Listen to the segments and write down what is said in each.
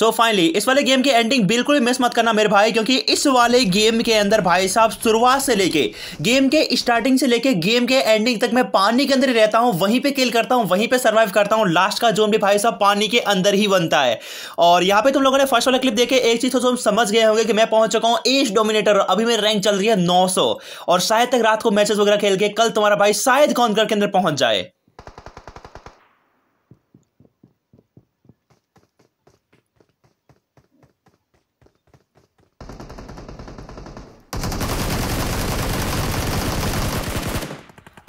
सो so finally इस वाले game की एंडिंग बिल्कुल भी मिस मत करना मेरे भाई क्योंकि इस वाले गेम के अंदर भाई साहब शुरुआत से लेके गेम के स्टार्टिंग से लेके गेम के एंडिंग तक मैं पानी के अंदर ही रहता हूँ वहीं पे किल करता हूँ वहीं पे सर्वाइव करता हूँ लास्ट का जोन भी भाई साहब पानी के अंदर ही बनता है और यहाँ पे तुम लोगों ने फर्स्ट वाला क्लिप देखे एक चीज तो तुम समझ गए होंगे कि मैं पहुंच चुका हूँ एज डोमिनेटर अभी मेरी रैंक चल रही है नौ और शायद तक रात को मैचेस वगैरह खेल के कल तुम्हारा भाई शायद कौन के अंदर पहुंच जाए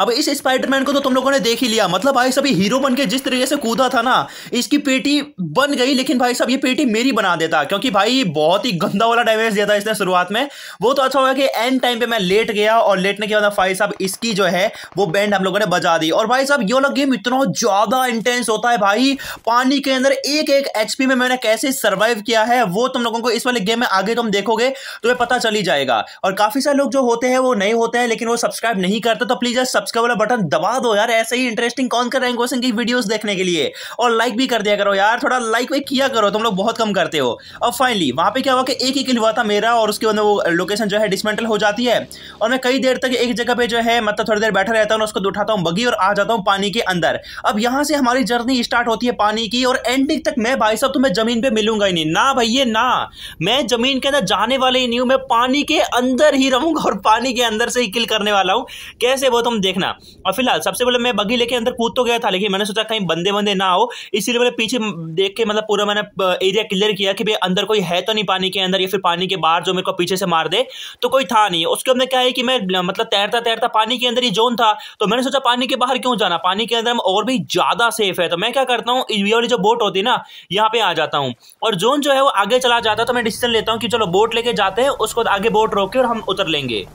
अब इस स्पाइडरमैन को तो तुम लोगों ने देख ही लिया मतलब भाई साहब ये हीरो बन के जिस तरीके से कूदा था ना इसकी पेटी बन गई लेकिन भाई साहब ये पेटी मेरी बना देता क्योंकि भाई बहुत ही गंदा वाला डैमेज दिया था इसने शुरुआत में वो तो अच्छा हुआ कि एंड टाइम पे मैं लेट गया और लेटने के बाद भाई साहब इसकी जो है वो बैंड हम लोगों ने बजा दी और भाई साहब ये वाला गेम इतना ज्यादा इंटेंस होता है भाई पानी के अंदर एक एक एचपी में मैंने कैसे सर्वाइव किया है वो तुम लोगों को इस वाले गेम में आगे तुम देखोगे तुम्हें तो पता चली जाएगा और काफी सारे लोग जो होते हैं वो नहीं होते हैं लेकिन वो सब्सक्राइब नहीं करते तो प्लीज सब्सक्राइब सब्सक्राइब वाला बटन दबा दो यार ऐसे ही इंटरेस्टिंग कौन कर रैंक क्वेश्चन की वीडियोस देखने के लिए और लाइक भी कर दिया करो यार थोड़ा लाइक वाइक किया करो तुम लोग बहुत कम करते हो और फाइनली वहाँ पे क्या हुआ कि एक ही किल हुआ था मेरा और उसके बाद वो लोकेशन जो है डिसमेंटल हो जाती है और मैं कई देर तक एक जगह पे जो है मतलब थोड़ी देर बैठा रहता हूँ उसको उठाता हूँ बगी और आ जाता हूँ पानी के अंदर अब यहाँ से हमारी जर्नी स्टार्ट होती है पानी की और एंडिंग तक मैं भाई साहब तुम्हें जमीन पर मिलूंगा ही नहीं ना भैया ना मैं जमीन के अंदर जाने वाले ही नहीं हूँ मैं पानी के अंदर ही रहूंगा और पानी के अंदर से ही किल करने वाला हूँ कैसे वो तुम देखना देखना और फिलहाल सबसे पहले मैं बगी लेके अंदर कूद तो गया था लेकिन मैंने सोचा कहीं बंदे बंदे ना हो इसीलिए मैंने पीछे देख के मतलब पूरा मैंने एरिया क्लियर किया कि भाई अंदर कोई है तो नहीं पानी के अंदर या फिर पानी के बाहर जो मेरे को पीछे से मार दे तो कोई था नहीं उसके बाद क्या है कि मैं मतलब तैरता तैरता पानी के अंदर ही जोन था तो मैंने सोचा पानी के बाहर क्यों जाना पानी के अंदर और भी ज़्यादा सेफ है तो मैं क्या करता हूँ ये वाली जो बोट होती है ना यहाँ पे आ जाता हूँ और जोन जो है वो आगे चला जाता है तो मैं डिसीजन लेता हूँ कि चलो बोट लेके जाते हैं उसको आगे बोट रोक के और हम उतर लेंगे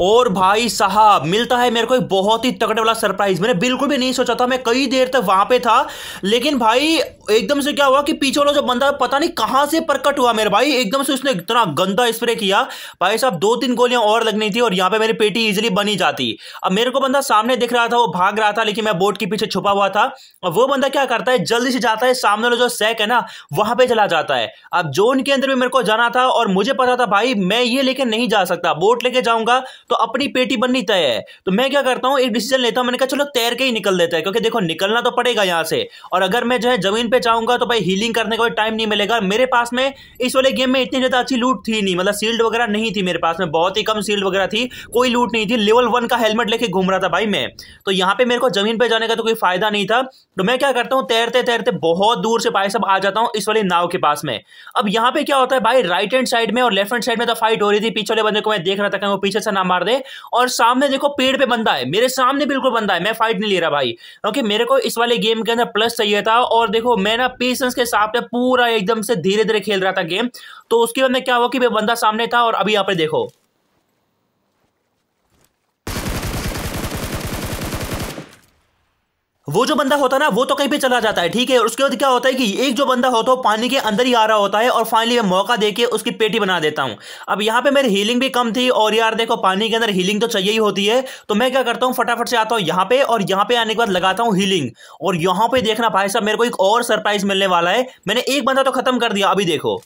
और भाई साहब मिलता है मेरे को एक बहुत ही तगड़े वाला सरप्राइज मैंने बिल्कुल भी नहीं सोचा था मैं कई देर तक वहां पे था लेकिन भाई एकदम से क्या हुआ कि पीछे वाला जो बंदा पता नहीं कहां से प्रकट हुआ मेरे भाई एकदम से उसने इतना गंदा स्प्रे किया भाई साहब दो तीन गोलियां और लगनी थी और यहां पे मेरी पेटी इजिली बनी जाती अब मेरे को बंदा सामने दिख रहा था वो भाग रहा था लेकिन मैं बोट के पीछे छुपा हुआ था और वो बंदा क्या करता है जल्दी से जाता है सामने वाला जो सैक है ना वहां पर चला जाता है अब जोन के अंदर भी मेरे को जाना था और मुझे पता था भाई मैं ये लेके नहीं जा सकता बोट लेके जाऊंगा तो अपनी पेटी बननी तय है तो मैं क्या करता हूँ एक डिसीजन लेता हूँ मैंने कहा चलो तैर के ही निकल देता है क्योंकि देखो निकलना तो पड़ेगा यहाँ से और अगर मैं जो है जमीन पे जाऊंगा तो भाई हीलिंग करने का टाइम नहीं मिलेगा मेरे पास में इस वाले गेम में इतनी ज़्यादा अच्छी लूट थी नहीं मतलब सील्ड वगैरह नहीं थी मेरे पास में बहुत ही कम सील्ड वगैरह थी कोई लूट नहीं थी लेवल वन का हेलमेट लेके घूम रहा था भाई मैं तो यहाँ पे मेरे को जमीन पे जाने का तो कोई फायदा नहीं था तो मैं क्या करता हूँ तैरते तैरते बहुत दूर से भाई सब आ जाता हूँ इस वाले नाव के पास में अब यहाँ पे क्या होता है भाई राइट हैंड साइड में और लेफ्ट हैंड साइड में तो फाइट हो रही थी पीछे वाले बंदे को मैं देख रहा था कहीं वो पीछे से ना मार दे और सामने देखो पेड़ पे बंदा है मेरे सामने बिल्कुल बंदा है मैं फाइट नहीं ले रहा भाई क्योंकि मेरे को इस वाले गेम के अंदर प्लस चाहिए था और देखो मैं ना पेशेंस के साथ पूरा एकदम से धीरे धीरे खेल रहा था गेम तो उसके बाद में क्या हुआ कि बंदा सामने था और अभी यहाँ पर देखो वो जो बंदा होता है ना वो तो कहीं पे चला जाता है ठीक है उसके बाद क्या होता है कि एक जो बंदा होता है पानी के अंदर ही आ रहा होता है और फाइनली मैं मौका देके उसकी पेटी बना देता हूँ अब यहाँ पे मेरी हीलिंग भी कम थी और यार देखो पानी के अंदर हीलिंग तो चाहिए ही होती है तो मैं क्या करता हूँ फटाफट से आता हूँ यहाँ पे और यहाँ पे आने के बाद लगाता हूँ हीलिंग और यहाँ पे देखना भाई साहब मेरे को एक और सरप्राइज मिलने वाला है मैंने एक बंदा तो खत्म कर दिया अभी देखो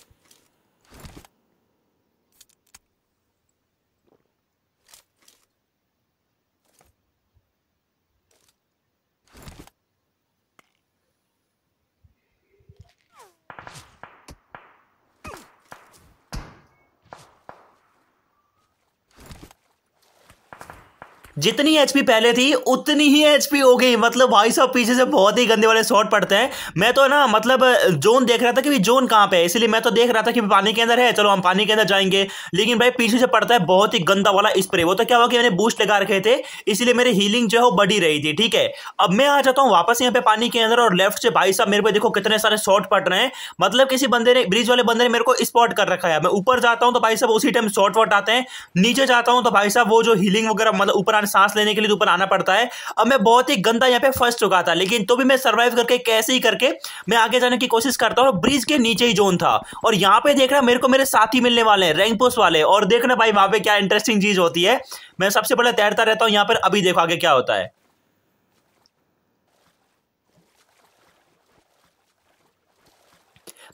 जितनी एच पहले थी उतनी ही एचपी हो गई मतलब भाई साहब पीछे से बहुत ही गंदे वाले शॉट पड़ते हैं मैं तो ना मतलब जोन देख रहा था कि जोन कहाँ पे है इसलिए मैं तो देख रहा था कि पानी के अंदर है चलो हम पानी के अंदर जाएंगे लेकिन भाई पीछे से पड़ता है बहुत ही गंदा वाला स्प्रे वो तो क्या हुआ कि मैंने बूस्ट लगा रखे थे इसलिए मेरी हीलिंग जो है वो बढ़ी रही थी ठीक है अब मैं आ जाता हूँ वापस यहाँ पे पानी के अंदर और लेफ्ट से भाई साहब मेरे को देखो कितने सारे शॉट पड़ रहे हैं मतलब किसी बंदे ने ब्रिज वाले बंदे ने मेरे को स्पॉट कर रखा है मैं ऊपर जाता हूँ तो भाई साहब उसी टाइम शॉर्ट वॉट आते हैं नीचे जाता हूँ तो भाई साहब वो जो हीलिंग वगैरह मतलब ऊपर आने सांस लेने के लिए ऊपर आना पड़ता है अब मैं बहुत ही गंदा यहाँ पे फंस चुका था लेकिन तो भी मैं सर्वाइव करके कैसे ही करके मैं आगे जाने की कोशिश करता हूँ ब्रिज के नीचे ही जोन था और यहाँ पे देख रहा मेरे को मेरे साथी मिलने वाले हैं रैंक पोस्ट वाले और देखना भाई वहाँ पे क्या इंटरेस्टिंग चीज होती है मैं सबसे पहले तैरता रहता हूँ यहाँ पर अभी देखो आगे क्या होता है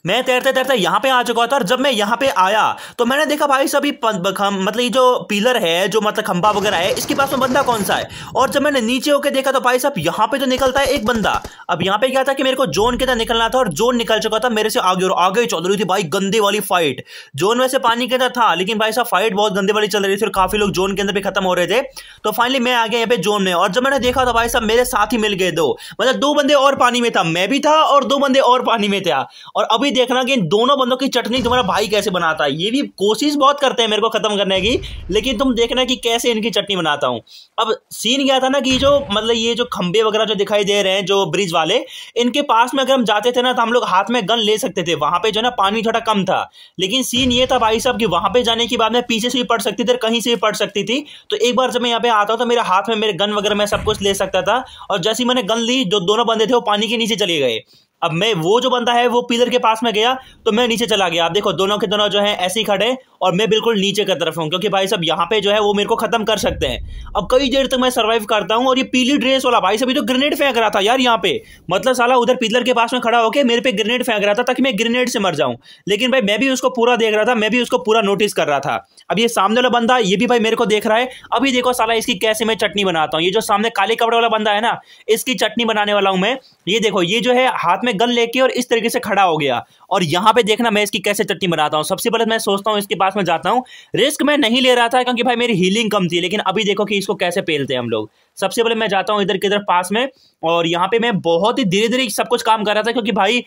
मैं तैरते तैरते यहाँ पे आ चुका था और जब मैं यहाँ पे आया तो मैंने देखा भाई सभी मतलब ये जो पिलर है जो मतलब खंबा वगैरह है इसके पास में बंदा कौन सा है और जब मैंने नीचे होकर देखा तो भाई साहब यहाँ पे जो निकलता है एक बंदा अब यहाँ पे क्या था कि मेरे को जोन के अंदर निकलना था और जोन निकल चुका था मेरे से आगे और आगे चल रही थी भाई गंदे वाली फाइट जोन वैसे पानी के अंदर था लेकिन भाई साहब फाइट बहुत गंदे वाली चल रही थी और काफी लोग जोन के अंदर भी खत्म हो रहे थे तो फाइनली मैं आ गया यहाँ पे जोन में और जब मैंने देखा तो भाई साहब मेरे साथ ही मिल गए दो मतलब दो बंदे और पानी में था मैं भी था और दो बंदे और पानी में था और अभी देखना कि इन दोनों बंदों की चटनी तुम्हारा भाई कैसे बनाता है ये भी कोशिश बहुत करते हैं मेरे को ख़त्म करने की लेकिन तुम देखना कि कैसे इनकी चटनी बनाता हूँ अब सीन क्या था ना कि जो मतलब ये जो खंबे वगैरह जो दिखाई दे रहे हैं जो ब्रिज वाले इनके पास में अगर हम जाते थे ना तो हम लोग हाथ में गन ले सकते थे वहां पर जो ना पानी थोड़ा कम था लेकिन सीन ये था भाई साहब कि वहां पर जाने के बाद में पीछे से भी पड़ सकती थी कहीं से भी पड़ सकती थी तो एक बार जब मैं यहाँ पे आता हूँ तो मेरे हाथ में मेरे गन वगैरह मैं सब कुछ ले सकता था और जैसे मैंने गन ली जो दोनों बंदे थे वो पानी के नीचे चले गए अब मैं वो जो बंदा है वो पिलर के पास में गया तो मैं नीचे चला गया आप देखो दोनों के दोनों जो है ऐसे ही खड़े और मैं बिल्कुल नीचे की तरफ हूँ क्योंकि भाई साहब यहाँ पे जो है वो मेरे को खत्म कर सकते हैं अब कई देर तक मैं सर्वाइव करता हूँ और ये पीली ड्रेस वाला भाई साहब जो तो ग्रेनेड फेंक रहा था यार यहाँ पे मतलब साला उधर पिलर के पास में खड़ा होकर मेरे पे ग्रेनेड फेंक रहा था ताकि मैं ग्रेनेड से मर जाऊँ लेकिन भाई मैं भी उसको पूरा देख रहा था मैं भी उसको पूरा नोटिस कर रहा था अब ये सामने वाला बंदा ये भी भाई मेरे को देख रहा है अभी देखो सला इसकी कैसे मैं चटनी बनाता हूँ ये जो सामने काले कपड़े वाला बंदा है ना इसकी चटनी बनाने वाला हूँ मैं ये देखो ये जो है हाथ में गन लेके और इस तरीके से खड़ा हो गया और यहाँ पे देखना मैं इसकी कैसे चट्टी बनाता हूँ सबसे पहले मैं सोचता हूँ इसके पास में जाता हूँ रिस्क मैं नहीं ले रहा था क्योंकि भाई मेरी हीलिंग कम थी लेकिन अभी देखो कि इसको कैसे पेलते हैं हम लोग सबसे पहले मैं जाता हूँ इधर किधर पास में और यहाँ पे मैं बहुत ही धीरे धीरे सब कुछ काम कर रहा था क्योंकि भाई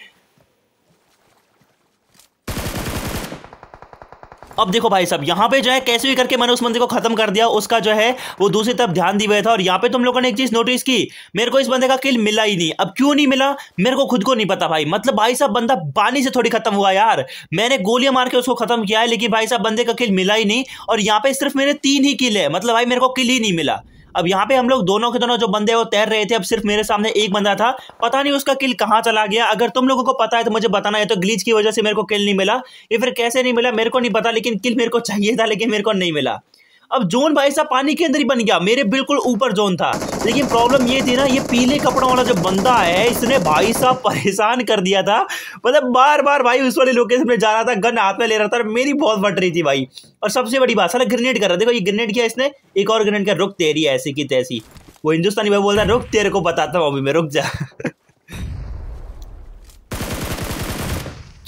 अब देखो भाई साहब यहाँ पे जो है कैसे भी करके मैंने उस बंदे को खत्म कर दिया उसका जो है वो दूसरी तरफ ध्यान दिया था और यहाँ पे तुम लोगों ने एक चीज नोटिस की मेरे को इस बंदे का किल मिला ही नहीं अब क्यों नहीं मिला मेरे को खुद को नहीं पता भाई मतलब भाई साहब बंदा पानी से थोड़ी खत्म हुआ यार मैंने गोलियां मार के उसको खत्म किया है लेकिन भाई साहब बंदे का किल मिला ही नहीं और यहाँ पे सिर्फ मेरे तीन ही किल है मतलब भाई मेरे को किल ही नहीं मिला अब यहाँ पे हम लोग दोनों के दोनों जो बंदे वो तैर रहे थे अब सिर्फ मेरे सामने एक बंदा था पता नहीं उसका किल कहाँ चला गया अगर तुम लोगों को पता है तो मुझे बताना है तो ग्लीच की वजह से मेरे को किल नहीं मिला या फिर कैसे नहीं मिला मेरे को नहीं पता लेकिन किल मेरे को चाहिए था लेकिन मेरे को नहीं मिला अब जोन भाई साहब पानी के अंदर ही बन गया मेरे बिल्कुल ऊपर जोन था लेकिन प्रॉब्लम ये थी ना ये पीले कपड़ों वाला जो बंदा है इसने भाई साहब परेशान कर दिया था मतलब बार बार भाई उस वाले लोकेशन में जा रहा था गन हाथ में ले रहा था मेरी बहुत बट रही थी भाई और सबसे बड़ी बात सारा ग्रेनेड कर रहा देखो ये ग्रेनेड किया इसने एक और ग्रेनेड का रुक तेरी ऐसी की तैसी वो हिंदुस्तानी भाई बोल रहा है रुक तेरे को बताता हूँ अभी मैं रुक जा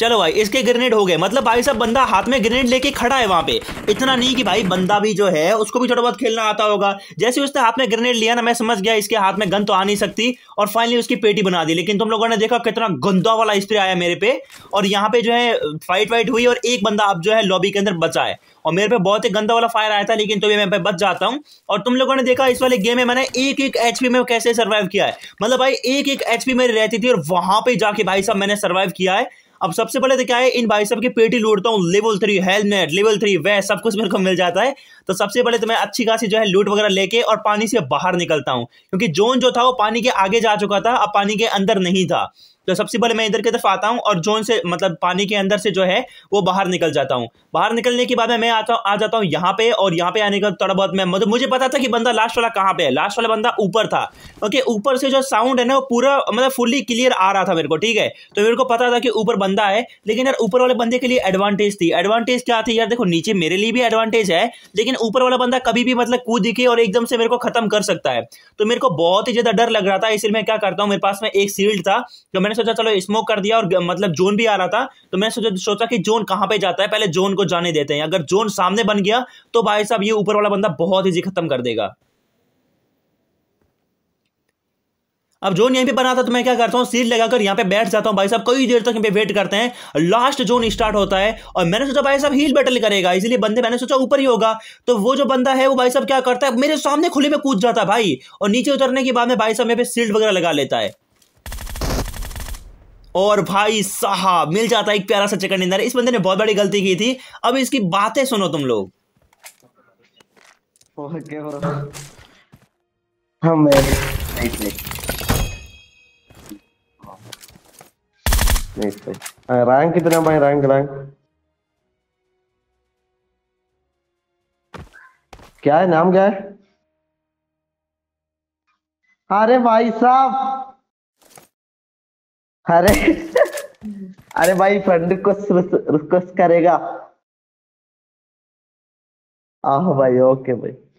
चलो भाई इसके ग्रेनेड हो गए मतलब भाई साहब बंदा हाथ में ग्रेनेड लेके खड़ा है वहां पे इतना नहीं कि भाई बंदा भी जो है उसको भी थोड़ा बहुत खेलना आता होगा जैसे उसने हाथ में ग्रेनेड लिया ना मैं समझ गया इसके हाथ में गन तो आ नहीं सकती और फाइनली उसकी पेटी बना दी लेकिन तुम लोगों ने देखा कितना गंदा वाला स्प्रे आया मेरे पे और यहाँ पे जो है फाइट वाइट हुई और एक बंदा अब जो है लॉबी के अंदर बचा है और मेरे पे बहुत ही गंदा वाला फायर आया था लेकिन तो भी मैं बच जाता हूँ और तुम लोगों ने देखा इस वाले गेम में मैंने एक एक एचपी में कैसे सर्वाइव किया है मतलब भाई एक एक एचपी मेरी रहती थी और वहां पे जाके भाई साहब मैंने सर्वाइव किया है अब सबसे पहले तो क्या है इन भाई साहब की पेटी लूटता हूँ level three helmet level three वह सब कुछ मेरे को मिल जाता है तो सबसे पहले तो मैं अच्छी खासी जो है लूट वगैरह लेके और पानी से बाहर निकलता हूँ क्योंकि जोन जो था वो पानी के आगे जा चुका था अब पानी के अंदर नहीं था तो सबसे पहले मैं इधर की तरफ आता हूँ और जोन से मतलब पानी के अंदर से जो है वो बाहर निकल जाता हूँ बाहर निकलने के बाद मैं आता आ जाता हूँ यहाँ पे और यहाँ पे आने का थोड़ा बहुत मैं मतलब मुझे पता था कि बंदा लास्ट वाला कहाँ पे है लास्ट वाला बंदा ऊपर था ओके ऊपर से जो साउंड है ना वो पूरा मतलब फुल्ली क्लियर आ रहा था मेरे को ठीक है तो मेरे को पता था कि ऊपर बंदा है लेकिन यार ऊपर वाले बंदे के लिए एडवांटेज थी एडवांटेज क्या थी यार देखो नीचे मेरे लिए भी एडवांटेज है लेकिन ऊपर वाला बंदा कभी भी मतलब कूद दिखे और एकदम से मेरे को खत्म कर सकता है तो मेरे को बहुत ही ज्यादा डर लग रहा था इसलिए मैं क्या करता हूँ मेरे पास में एक सील्ड था जो मैंने सोचा चलो स्मोक कर दिया और मतलब जोन भी आ रहा था तो मैं सोचा सोचा कि जोन कहाँ पे जाता है पहले जोन को जाने देते हैं अगर जोन सामने बन गया तो भाई साहब ये ऊपर वाला बंदा बहुत ईजी खत्म कर देगा अब जोन यहीं पे बना था तो मैं क्या करता हूँ सीट लगाकर यहाँ पे बैठ जाता हूँ भाई साहब कई देर तक यहाँ पे वेट करते हैं लास्ट जोन स्टार्ट होता है और मैंने सोचा भाई साहब हील बैटल करेगा इसलिए बंदे मैंने सोचा ऊपर ही होगा तो वो जो बंदा है वो भाई साहब क्या करता है मेरे सामने खुले में कूद जाता है भाई और नीचे उतरने के बाद में भाई साहब यहाँ पे सीट वगैरह लगा लेता है और भाई साहब मिल जाता एक प्यारा सा चिकन डिनर इस बंदे ने बहुत बड़ी गलती की थी अब इसकी बातें सुनो तुम लोग रैंक कितना भाई रैंक रैंक क्या है नाम क्या है अरे भाई साहब अरे अरे भाई फ्रेंड रिक्वेस्ट रिक्वेस्ट करेगा आह भाई ओके भाई